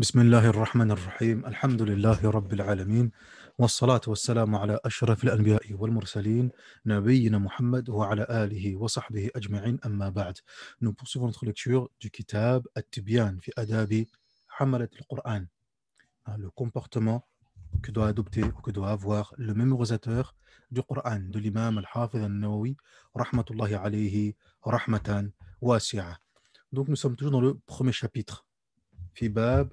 بسم الله الرحمن الرحيم الحمد لله رب العالمين والصلاة والسلام على أشرف الأنبياء والمرسلين نبينا محمد وعلى آله وصحبه أجمعين أما بعد Nous poursuivons notre lecture du kitab At-Tibyan fi adabi hamalat le comportement que doit adopter ou que doit avoir le mémorisateur du Coran de l'imam al-Hafiz al-Nawawi rahmatullahi alayhi rahmatan wasi'a donc nous sommes toujours dans le premier chapitre في باب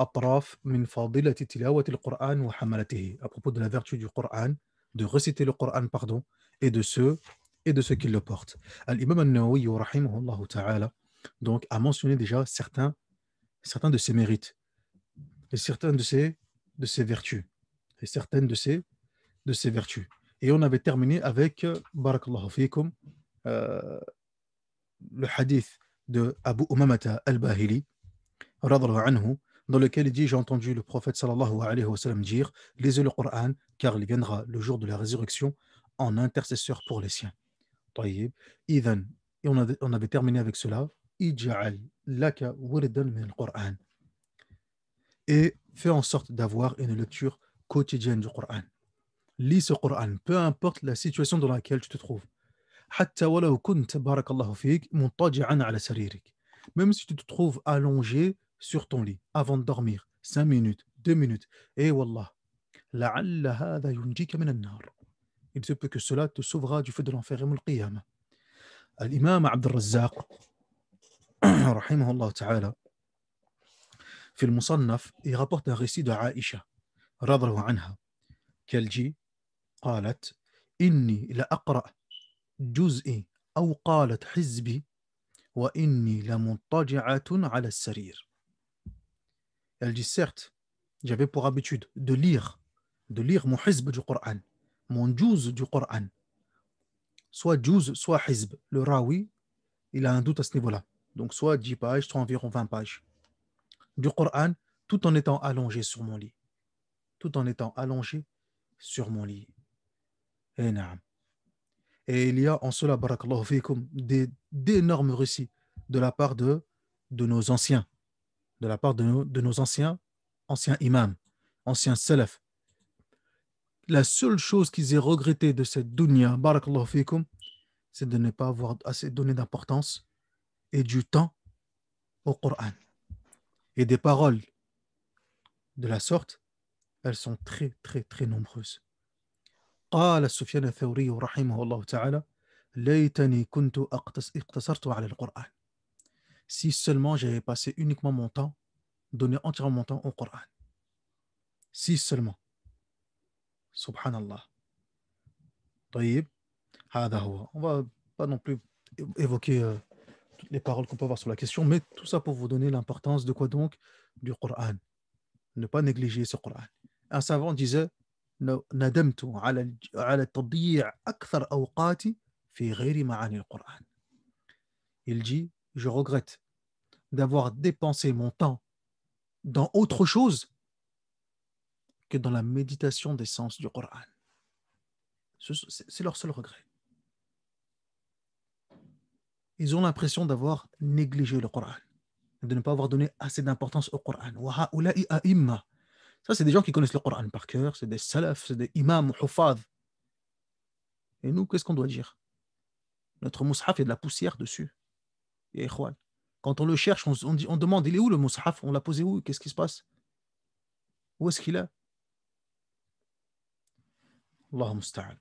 أطراف من تلاوة القرآن وحملته à propos de la vertu du Coran de réciter le Coran pardon et de ceux et de ceux qui le portent Al-Imam an nawawi rahimahullah ta'ala donc a mentionné déjà certains certains de ses mérites et certains de ses de ses vertus et certaines de ses de ses vertus et on avait terminé avec barakallahu fikum euh, le hadith de Abu Umamata al-Bahili anhu dans lequel il dit J'ai entendu le prophète sallallahu alayhi wa sallam dire Lisez le Coran, car il viendra le jour de la résurrection en intercesseur pour les siens. Et on avait, on terminé avec cela Et fais en sorte d'avoir une lecture quotidienne du Coran. Lis ce Coran, peu importe la situation dans laquelle tu te trouves. Même si tu te trouves allongé sur ton lit avant de dormir 5 minutes, 2 minutes. Et wallah, il se peut que cela te sauvera du feu de l'enfer et qiyam. L'imam Abd al-Razzaq, rahimahullah ta'ala, il rapporte un récit de Aisha, رضي الله qu'elle dit قالت إني لأقرأ جزئي أو قالت حزبي وإني لمضطجعة على السرير Elle dit certes, j'avais pour habitude de lire, de lire mon hizb du Coran, mon juz du Coran. Soit juz, soit hizb. Le rawi, il a un doute à ce niveau-là. Donc soit 10 pages, soit environ 20 pages du Coran, tout en étant allongé sur mon lit. Tout en étant allongé sur mon lit. Eh, Et, il y a en cela, barakallahu fikum, d'énormes récits de la part de, de nos anciens, de la part de nos, anciens, anciens imams, anciens salafs. La seule chose qu'ils aient regretté de cette dunya, barakallahu c'est de ne pas avoir assez donné d'importance et du temps au Coran. Et des paroles de la sorte, elles sont très, très, très nombreuses. قال سفيان الثوري رحمه الله تعالى ليتني كنت اقتصرت على » si seulement j'avais passé uniquement mon temps, donné entièrement mon temps au Coran. Si seulement. Subhanallah. On on va pas non plus évoquer euh, toutes les paroles qu'on peut avoir sur la question, mais tout ça pour vous donner l'importance de quoi donc Du Coran. Ne pas négliger ce Coran. Un savant disait Il dit je regrette d'avoir dépensé mon temps dans autre chose que dans la méditation des sens du Coran. C'est leur seul regret. Ils ont l'impression d'avoir négligé le Coran, de ne pas avoir donné assez d'importance au Coran. Ça, c'est des gens qui connaissent le Coran par cœur, c'est des salafs, c'est des imams, hufad. Et nous, qu'est-ce qu'on doit dire Notre mushaf, il y a de la poussière dessus. Quand on le cherche, on, on, dit, on demande il est où le mushaf On l'a posé où Qu'est-ce qui se passe Où est-ce qu'il est Allah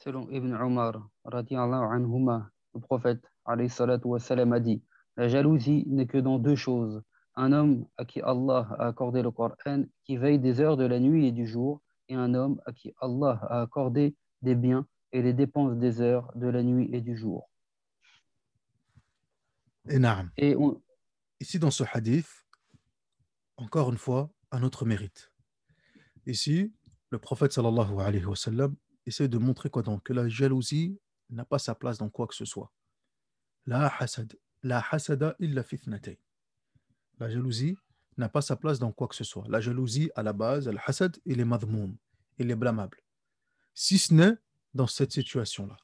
Selon Ibn Omar, le prophète a dit La jalousie n'est que dans deux choses. Un homme à qui Allah a accordé le Coran, qui veille des heures de la nuit et du jour, et un homme à qui Allah a accordé des biens et les dépenses des heures, de la nuit et du jour. Et, et Ici, dans ce hadith, encore une fois, un autre mérite. Ici, le prophète sallallahu alayhi wa sallam essaie de montrer quoi donc Que la jalousie n'a pas sa place dans quoi que ce soit. La hasad. La hasada illa fitnatay. La jalousie n'a pas sa place dans quoi que ce soit. La jalousie, à la base, al hasad, il est madmoum, il est blâmable. Si ce n'est dans cette situation-là.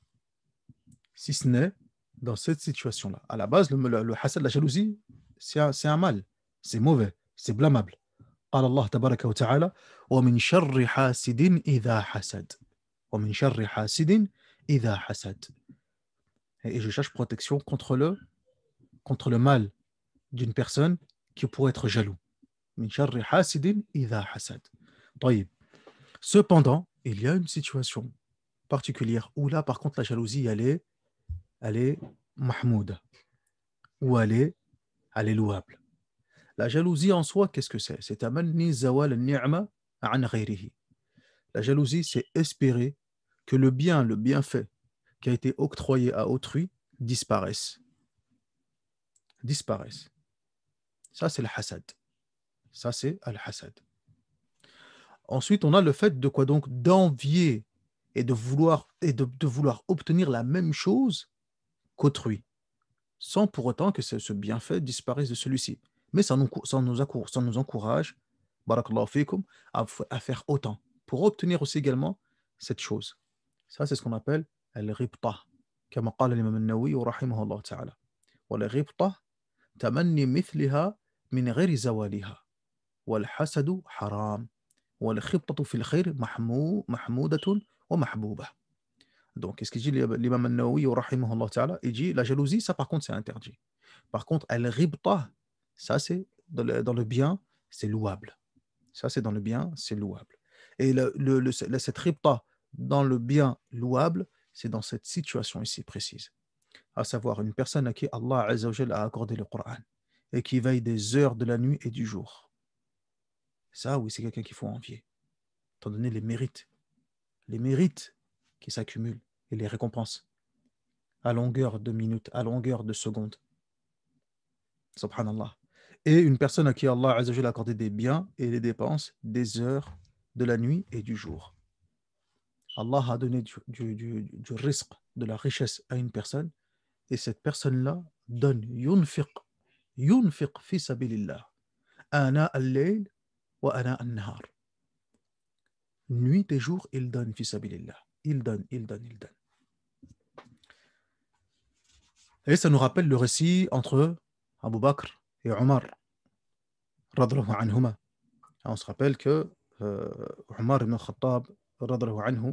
Si ce n'est dans cette situation-là. À la base, le, le, hasad, la jalousie, c'est un, un, mal, c'est mauvais, c'est blâmable. قال الله et je cherche protection contre le contre le mal d'une personne qui pourrait être jaloux من شر طيب cependant il y a une situation particulière, où là, par contre, la jalousie, elle est, elle est mahmoud, ou elle est, elle est louable. La jalousie en soi, qu'est-ce que c'est C'est à zawal ni'ma an La jalousie, c'est espérer que le bien, le bienfait qui a été octroyé à autrui disparaisse. Disparaisse. Ça, c'est le hasad. Ça, c'est al-hasad. Ensuite, on a le fait de quoi donc D'envier et de vouloir, et de, de vouloir obtenir la même chose qu'autrui, sans pour autant que ce, ce bienfait disparaisse de celui-ci. Mais ça nous, ça nous, ça nous encourage, barakallahu fikum, à, à faire autant, pour obtenir aussi également cette chose. Ça, c'est ce qu'on appelle comme الغبطة كما al الإمام النووي رحمه الله تعالى والغبطة تمني مثلها من غير زوالها والحسد حرام والخبطة في fil khir mahmoudatun » Donc, qu'est-ce qu'il dit l'imam al-Nawawi, Il dit la jalousie, ça par contre, c'est interdit. Par contre, elle ribta ça c'est dans le, bien, c'est louable. Ça c'est dans le bien, c'est louable. Et le, le, cette ribta dans le bien louable, c'est dans cette situation ici précise. À savoir une personne à qui Allah a accordé le Coran et qui veille des heures de la nuit et du jour. Ça, oui, c'est quelqu'un qu'il faut envier, étant donné les mérites les mérites qui s'accumulent et les récompenses à longueur de minutes, à longueur de secondes. Subhanallah. Et une personne à qui Allah a accordé des biens et des dépenses, des heures, de la nuit et du jour. Allah a donné du, du, risque, de la richesse à une personne, et cette personne-là donne yunfiq, yunfiq fi sabilillah, ana al-layl wa ana al-nahar nuit et jour, il donne, Il donne, il donne, il donne. Et ça nous rappelle le récit entre Abu Bakr et Omar. On se rappelle que euh, Omar ibn Khattab, anhu,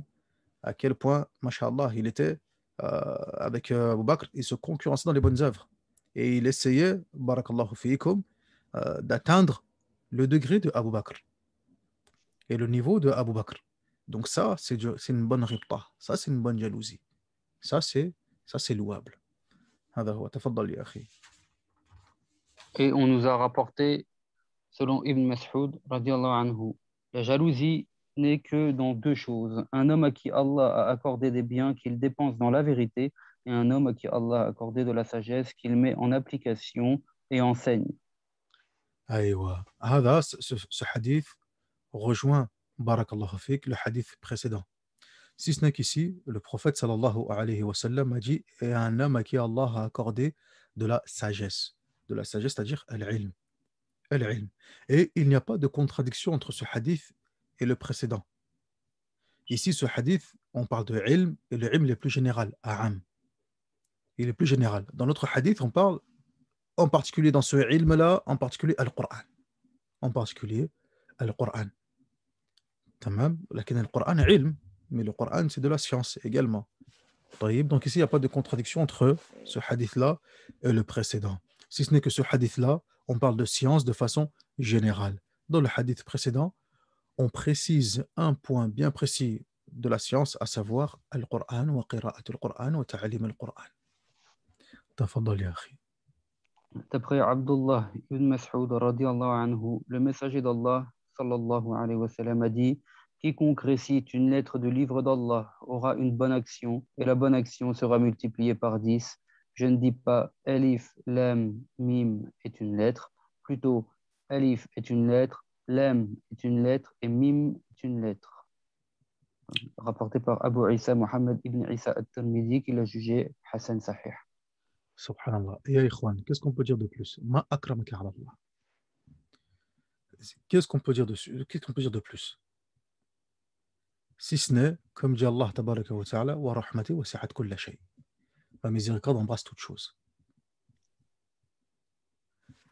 à quel point, mashallah, il était euh, avec euh, Abou Bakr, il se concurrençait dans les bonnes œuvres. Et il essayait, barakallahu fiikum, d'atteindre le degré de Abu Bakr et le niveau de Abu Bakr. Donc ça, c'est une bonne ripa. ça c'est une bonne jalousie. Ça c'est ça c'est louable. Et on nous a rapporté, selon Ibn Mas'ud, anhu, la jalousie n'est que dans deux choses. Un homme à qui Allah a accordé des biens qu'il dépense dans la vérité et un homme à qui Allah a accordé de la sagesse qu'il met en application et enseigne. Aïwa. Ce, ce hadith, rejoint, fik, le hadith précédent. Si ce n'est qu'ici, le prophète sallallahu alayhi wa sallam a dit un homme à qui Allah a accordé de la sagesse. De la sagesse, c'est-à-dire al-ilm. et il n'y a pas de contradiction entre ce hadith et le précédent. Ici, ce hadith, on parle de ilm, et le est plus général, a'am. Il est plus général. Dans l'autre hadith, on parle en particulier dans ce ilm-là, en particulier al-Qur'an. En particulier al-Qur'an mais le Coran c'est de la science également donc ici il n'y a pas de contradiction entre ce hadith là et le précédent si ce n'est que ce hadith là on parle de science de façon générale dans le hadith précédent on précise un point bien précis de la science à savoir le Coran wa qira'at al-Quran wa ta'lim al-Quran تفضل يا D'après Abdullah ibn Mas'ud, le messager d'Allah, sallallahu wa a dit Quiconque récite une lettre du livre d'Allah aura une bonne action, et la bonne action sera multipliée par 10. Je ne dis pas Alif, Lam, Mim est une lettre, plutôt Alif est une lettre, Lam est une lettre et Mim est une lettre. Rapporté par Abu Isa Muhammad ibn Isa al-Tirmidhi qui l'a jugé Hassan Sahih. Subhanallah. Et Ikhwan, qu'est-ce qu'on peut dire de plus Ma Allah qu'est-ce qu'on peut dire dessus Qu'est-ce qu'on peut dire de plus Si ce n'est, comme dit Allah tabaraka wa ta'ala, wa rahmati wa si'at kulla shay. Ma miséricorde embrasse toute chose.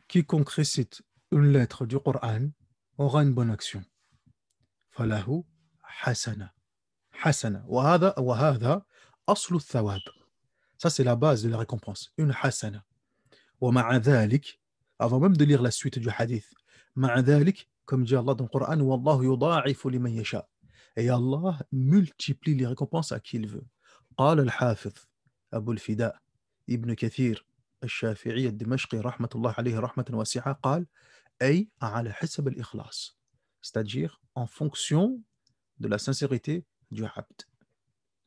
Quiconque récite une lettre du Coran aura une bonne action. Falahu hasana. Hasana. Wa aslu thawab. Ça, c'est la base de la récompense. Une hasana. Wa ma'a avant même de lire la suite du hadith, مع ذلك كم جاء الله في القرآن، والله يضاعف لمن يشاء et الله, multiplie les récompenses à qui veut قال الحافظ أبو الفداء ابن كثير الشافعي الدمشقي رحمة الله عليه رحمة واسعة قال أي على حسب الإخلاص cest dire en fonction de la sincérité du abd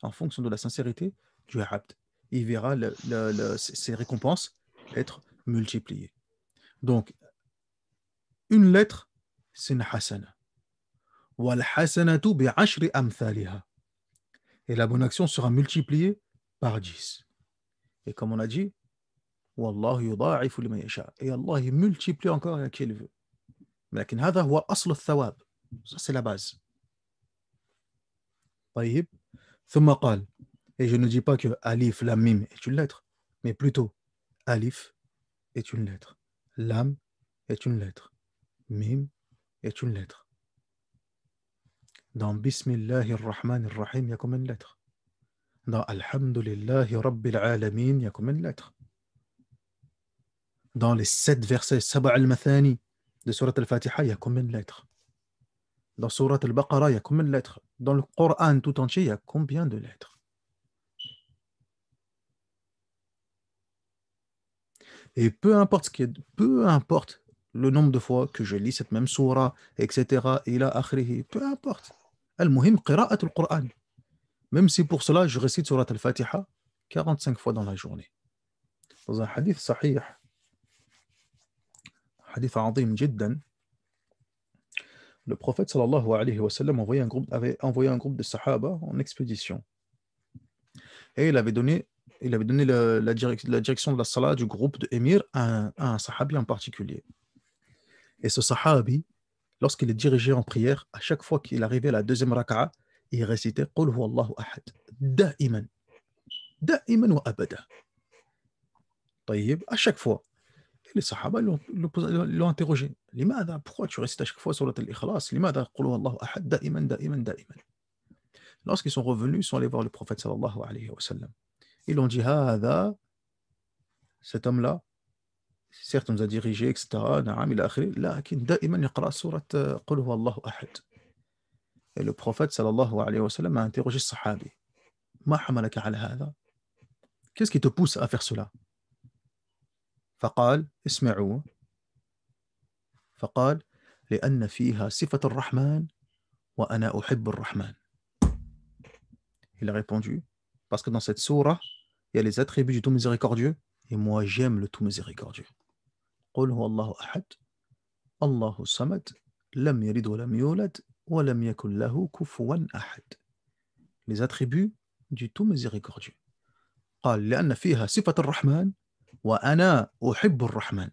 en fonction de la sincérité du abd il verra le, le, le, ses récompenses être multipliées donc une lettre, c'est une hasana. Et la bonne action sera multipliée par 10. Et comme on a dit, et Allah il multiplie encore à qui il veut. Mais ça c'est la base. Et je ne dis pas que Alif, Lam, est une lettre, mais plutôt Alif est une lettre, L'âme est une lettre, Mim est une lettre. Dans Bismillahir Rahmanir Rahim, il y a combien de lettres Dans Alhamdulillahi Rabbil alamin il y a combien de lettres Dans les sept versets Saba al-Mathani de Surat al-Fatiha, il y a combien de lettres Dans Surat al-Baqarah, il y a combien de lettres Dans le Coran tout entier, il y a combien de lettres Et peu importe ce qui est, peu importe le nombre de fois que je lis cette même surah, etc. a a peu importe. Même si pour cela, je récite surat al-Fatiha 45 fois dans la journée. Dans un hadith sahih, hadith azim le prophète sallallahu alayhi wa sallam un groupe, avait envoyé un groupe de sahaba en expédition. Et il avait donné, il avait donné la, direction de la salah du groupe de émir à un sahabi en particulier. Et ce sahabi, lorsqu'il est dirigé en prière, à chaque fois qu'il arrivait à la deuxième raka'a, il récitait Qul Allahu ahad, da'iman, da'iman wa abada. À chaque fois. Et les sahaba l'ont interrogé. Limada, pourquoi tu récites à chaque fois sur al-Ikhlas Limada, Qul Allahu ahad, da'iman, da'iman, da'iman. Lorsqu'ils sont revenus, ils sont allés voir le prophète sallallahu alayhi wa sallam. Ils ont dit Hada, cet homme-là, سيغتم ذا ديريجي اكسترا نعم الى اخره لكن دائما يقرا سوره آه، قل هو الله احد لو بروفيت صلى الله عليه وسلم ما انتيروجي الصحابي ما حملك على هذا؟ كيس كي تو تبوس افيغ سولا فقال اسمعوا فقال لان فيها صفه الرحمن وانا احب الرحمن il a répondu parce que dans cette sourate il y a les attributs du tout miséricordieux et moi j'aime le tout miséricordieux قل هو الله أحد الله الصمد لم يلد ولم يولد ولم يكن له كفوا أحد les attributs du tout miséricordieux قال لأن فيها صفة الرحمن وأنا أحب الرحمن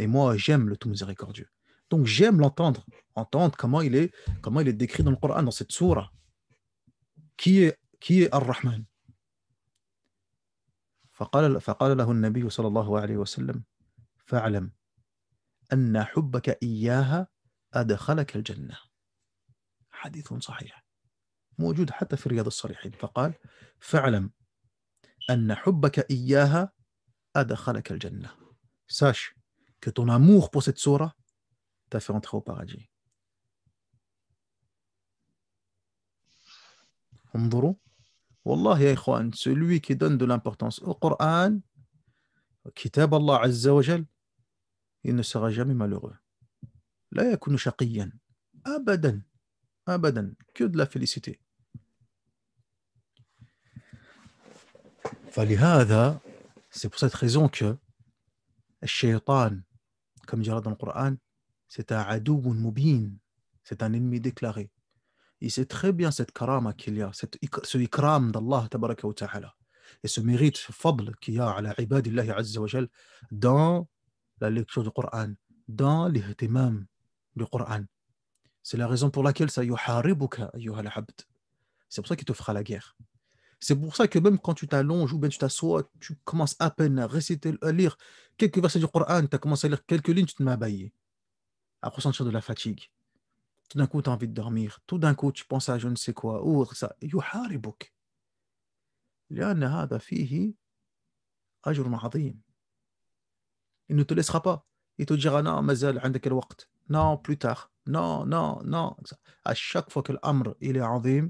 et moi j'aime le tout miséricordieux donc j'aime l'entendre entendre comment il est comment il est décrit dans le Coran dans cette sourate qui est qui est ar-rahman فقال فقال له النبي صلى الله عليه وسلم فاعلم أن حبك إياها أدخلك الجنة حديث صحيح موجود حتى في رياض الصالحين فقال فاعلم أن حبك إياها أدخلك الجنة ساش que ton amour pour cette surah t'a fait entrer au paradis انظروا والله يا إخوان celui qui donne de l'importance au Coran كتاب الله عز وجل il ne sera jamais malheureux. لا يكون شقيا أبدا Abadan. que de la félicité c'est pour cette raison que shaytan, comme dira dans le Coran c'est un عدو mubin. c'est un ennemi déclaré il sait très bien cette karama qu'il y a cette, ce ikram d'Allah tabaraka wa ta'ala et ce mérite, ce fable qu'il y a à la ibadillah azza wa jal dans la lecture du Coran, dans l'ihtimam du Coran. C'est la raison pour laquelle ça yuharibuka abd. C'est pour ça qu'il te fera la guerre. C'est pour ça que même quand tu t'allonges ou bien tu t'assois, tu commences à peine à réciter, à lire quelques versets du Coran, tu as commencé à lire quelques lignes, tu te mets à bailler, à de la fatigue. Tout d'un coup, tu as envie de dormir. Tout d'un coup, tu penses à je ne sais quoi. Ou ça, yuharibuk. لأن هذا فيه أجر عظيم il ne te laissera pas. Il te dira non, encore Non, plus tard. Non, non, non. À chaque fois que l'amr il est vie,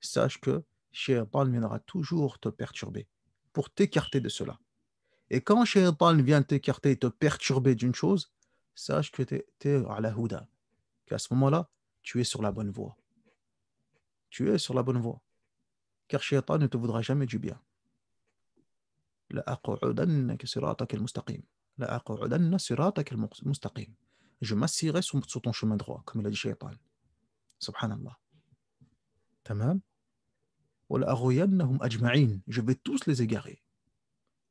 sache que Shaytan viendra toujours te perturber pour t'écarter de cela. Et quand Shaytan vient t'écarter et te perturber d'une chose, sache que tu es, à la Houda. Qu'à ce moment-là, tu es sur la bonne voie. Tu es sur la bonne voie. Car Shaytan ne te voudra jamais du bien. لأقعدن صراطك المستقيم Je m'assirai sur, ton chemin droit, comme il a dit Shaitan. Subhanallah. Tamam Je vais tous les égarer.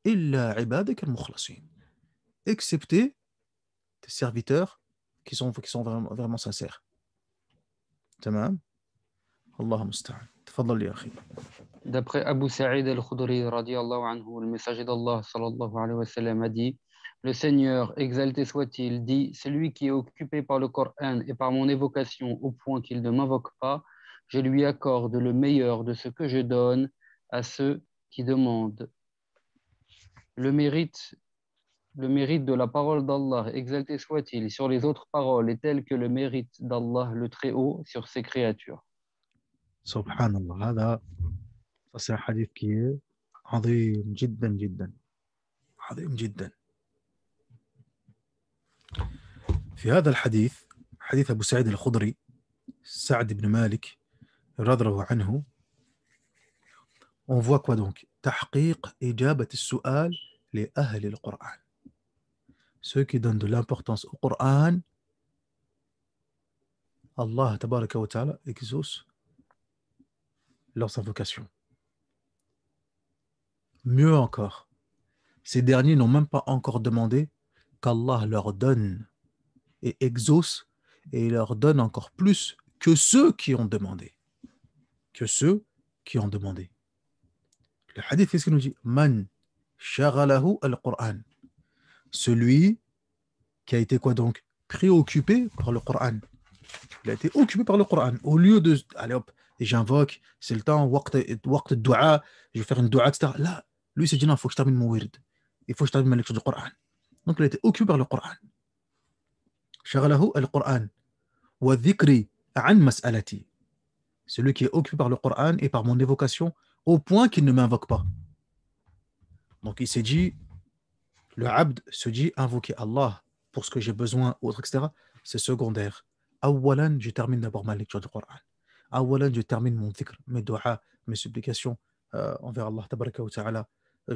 Excepté tes serviteurs qui sont, qui sont vraiment, vraiment sincères. Tamam Allah musta'an. تفضل يا أخي D'après Abu Sa'id al-Khudri, radiallahu anhu, le messager d'Allah, sallallahu alayhi wa sallam, a dit Le Seigneur, exalté soit-il, dit Celui qui est occupé par le Coran et par mon évocation au point qu'il ne m'invoque pas, je lui accorde le meilleur de ce que je donne à ceux qui demandent. Le mérite, le mérite de la parole d'Allah, exalté soit-il, sur les autres paroles est tel que le mérite d'Allah le Très-Haut sur ses créatures. Subhanallah, c'est un hadith qui est في هذا الحديث حديث أبو سعيد الخضري سعد بن مالك رضي الله عنه on voit quoi donc تحقيق إجابة السؤال لأهل القرآن ceux qui donnent de l'importance au Coran Allah تبارك وتعالى exauce leurs invocations mieux encore ces derniers n'ont même pas encore demandé qu'Allah leur donne et exauce et leur donne encore plus que ceux qui ont demandé. Que ceux qui ont demandé. Le hadith, qu'est-ce qu'il nous dit Man shagalahu al-Qur'an. Celui qui a été quoi donc Préoccupé par le Qur'an. Il a été occupé par le Qur'an. Au lieu de, allez hop, j'invoque, c'est le temps, waqt dua, je vais faire une dua, etc. Là, lui, il s'est dit non, il faut que je termine mon wird. Il faut que je termine ma lecture du Qur'an. Donc, il a été occupé par le Qur'an. شغله القرآن عن مسألتي celui qui est occupé par le Coran et par mon évocation au point qu'il ne m'invoque pas. Donc il s'est dit, le abd se dit invoquer Allah pour ce que j'ai besoin, etc. C'est secondaire. awwalan je termine d'abord ma lecture du Coran. Awwalan, je termine mon dhikr, mes doha, mes supplications euh, envers Allah, ta'ala.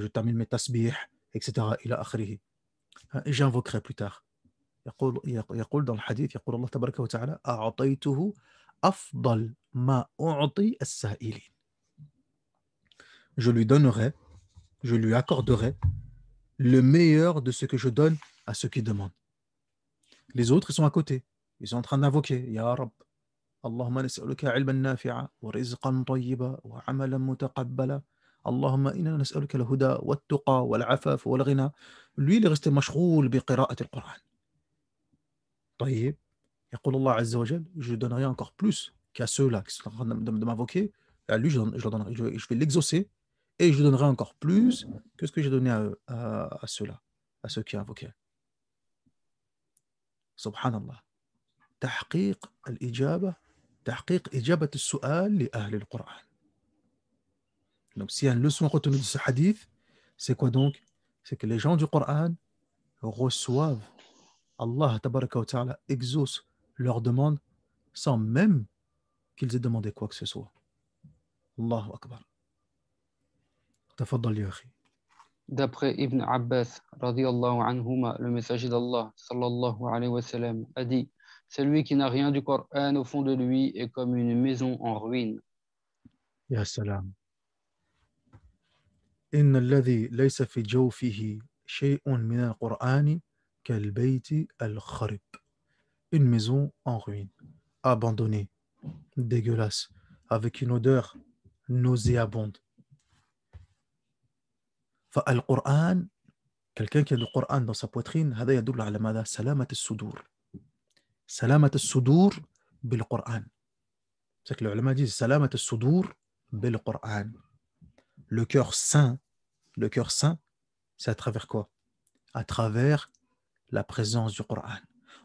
Je termine mes tasbih, etc. Et euh, j'invoquerai plus tard. يقول يقول ده الحديث يقول الله تبارك وتعالى أعطيته أفضل ما أعطي السائلين Je lui donnerai, je lui accorderai le meilleur de ce que je donne à ceux qui demandent. Les autres, ils sont à côté. Ils sont en train d'invoquer, Ya Rab, اللهم نسألك علما نافعا ورزقا طيبا وعملا متقبلا اللهم إنا نسألك الهدى والتقى والعفاف والغنى Lui, il est resté مشغول بقراءة القرآن. طيب يقول je donnerai encore plus qu'à ceux-là qui sont en train de, m'invoquer à lui je, je, vais l'exaucer et je donnerai encore plus que ce que j'ai donné à, à, ceux-là à ceux qui invoquaient subhanallah تحقيق Donc, s'il y a une leçon retenue de ce hadith, c'est quoi donc C'est que les gens du Coran reçoivent Allah ta'ala exauce leur demande sans même qu'ils aient demandé quoi que ce soit. Allahu Akbar. تفضل يا D'après Ibn Abbas, radiallahu anhuma, le messager d'Allah, sallallahu alayhi wa sallam, a dit Celui qui n'a rien du Coran au fond de lui est comme une maison en ruine. Ya salam. إن الذي ليس في جوفه شيء من qurani Une maison en ruine, abandonnée, dégueulasse, avec une odeur nauséabonde. quran quelqu'un qui a le Coran dans sa poitrine, salamat يدل على ماذا؟ سلامة الصدور. سلامة الصدور Coran. C'est que les ulama disent سلامة الصدور Coran. Le cœur sain, le cœur sain, c'est à travers quoi? À travers la présence du Coran.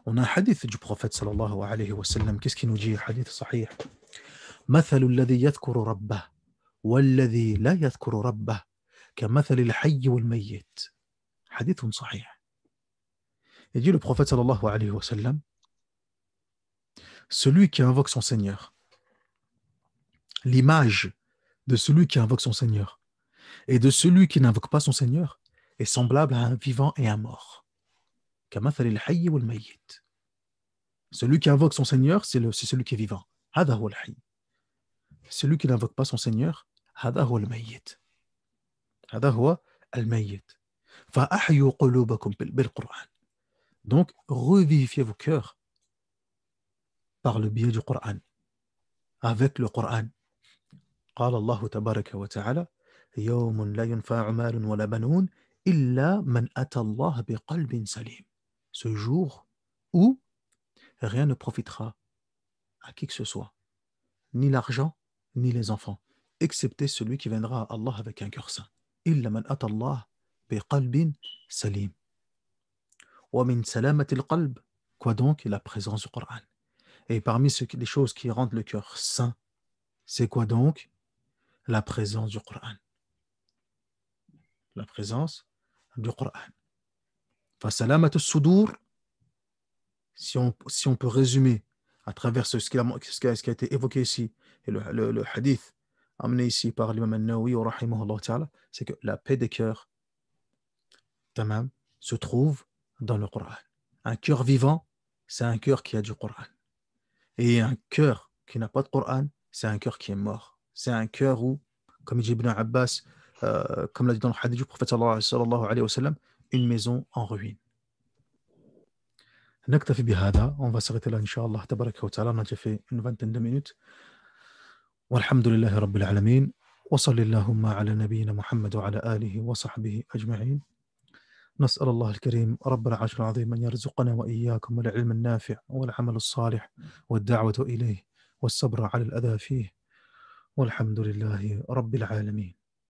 On a un hadith du prophète sallallahu alayhi wa sallam. Qu'est-ce qu'il nous dit, hadith sahih مثل الذي يذكر ربه والذي لا يذكر ربه كمثل الحي والميت حديث صحيح Il dit le prophète sallallahu alayhi wa sallam Celui qui invoque son Seigneur, l'image de celui qui invoque son Seigneur et de celui qui n'invoque pas son Seigneur est semblable à un vivant et un mort. كمثل الحي والميت Celui qui invoque son Seigneur, c'est le c'est celui qui est vivant. هذا هو الحي. Celui qui n'invoque pas son Seigneur, هذا هو الميت. هذا هو الميت. فأحيوا قلوبكم بالقرآن. Donc, revivifiez vos cœurs par le biais du Coran, avec le Coran. قال الله تبارك وتعالى: يوم لا ينفع مال ولا بنون إلا من أتى الله بقلب سليم. ce jour où rien ne profitera à qui que ce soit, ni l'argent, ni les enfants, excepté celui qui viendra à Allah avec un cœur sain. Il Allah bi qalbin salim. سليم salam salamatil quoi donc la présence du Coran et parmi les choses qui rendent le cœur sain c'est quoi donc la présence du Coran la présence du Coran si on, si on peut résumer à travers ce, qui, a, ce qui a été évoqué ici, et le, le, hadith amené ici par l'imam al-Nawawi, c'est que la paix des cœurs se trouve dans le Coran. Un cœur vivant, c'est un cœur qui a du Coran. Et un cœur qui n'a pas de Coran, c'est un cœur qui est mort. C'est un cœur où, comme dit Ibn Abbas, euh, comme l'a dit dans le hadith du prophète sallallahu alayhi wa sallam, une maison en ruine. نكتفي بهذا on va إن شاء الله تبارك وتعالى on a déjà fait une vingtaine والحمد لله رب العالمين وصلي اللهم على نبينا محمد وعلى آله وصحبه أجمعين نسأل الله الكريم رب العرش العظيم أن يرزقنا وإياكم العلم النافع والعمل الصالح والدعوة إليه والصبر على الأذى فيه والحمد لله رب العالمين